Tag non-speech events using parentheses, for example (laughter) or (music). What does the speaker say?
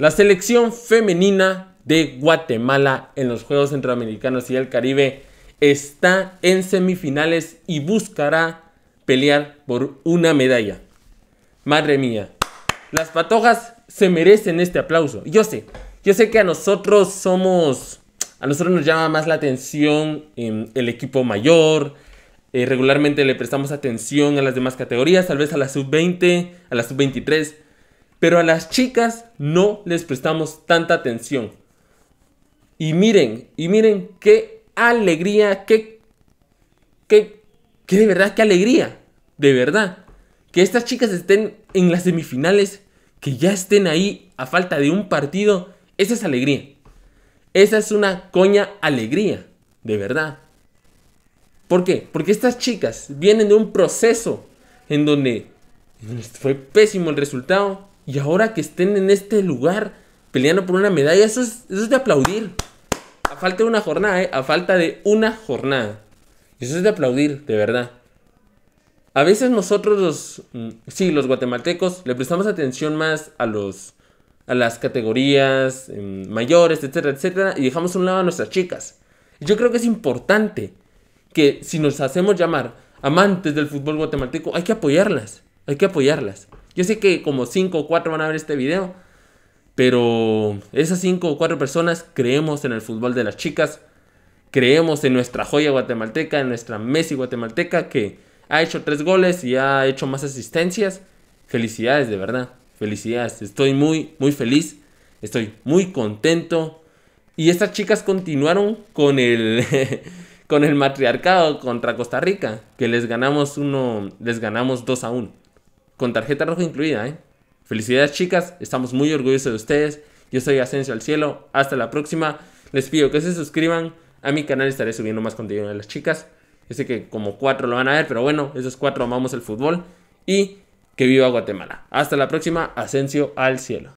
La selección femenina de Guatemala en los Juegos Centroamericanos y el Caribe está en semifinales y buscará pelear por una medalla. Madre mía, las patojas se merecen este aplauso. Yo sé, yo sé que a nosotros somos, a nosotros nos llama más la atención em, el equipo mayor. Eh, regularmente le prestamos atención a las demás categorías, tal vez a la sub-20, a la sub-23 pero a las chicas no les prestamos tanta atención. Y miren, y miren qué alegría, qué, qué, qué de verdad, qué alegría. De verdad. Que estas chicas estén en las semifinales, que ya estén ahí a falta de un partido, esa es alegría. Esa es una coña alegría, de verdad. ¿Por qué? Porque estas chicas vienen de un proceso en donde fue pésimo el resultado, y ahora que estén en este lugar peleando por una medalla, eso es, eso de aplaudir. A falta de una jornada, eh, A falta de una jornada. Eso es de aplaudir, de verdad. A veces nosotros los, mm, sí, los guatemaltecos, le prestamos atención más a los, a las categorías em, mayores, etcétera, etcétera, y dejamos a un lado a nuestras chicas. Yo creo que es importante que si nos hacemos llamar amantes del fútbol guatemalteco, hay que apoyarlas, hay que apoyarlas. Yo sé que como 5 o 4 van a ver este video, pero esas 5 o 4 personas creemos en el fútbol de las chicas, creemos en nuestra joya guatemalteca, en nuestra Messi guatemalteca que ha hecho 3 goles y ha hecho más asistencias. Felicidades, de verdad. Felicidades. Estoy muy, muy feliz. Estoy muy contento. Y estas chicas continuaron con el... (laughs) con el matriarcado contra Costa Rica, que les ganamos uno, les ganamos 2 a 1 con tarjeta roja incluida, ¿eh? Felicidades chicas, estamos muy orgullosos de ustedes. Yo soy Ascenso al Cielo, hasta la próxima. Les pido que se suscriban a mi canal, estaré subiendo más contenido de las chicas. Yo sé que como cuatro lo van a ver, pero bueno, esos cuatro amamos el fútbol. Y que viva Guatemala. Hasta la próxima, Ascenso al Cielo.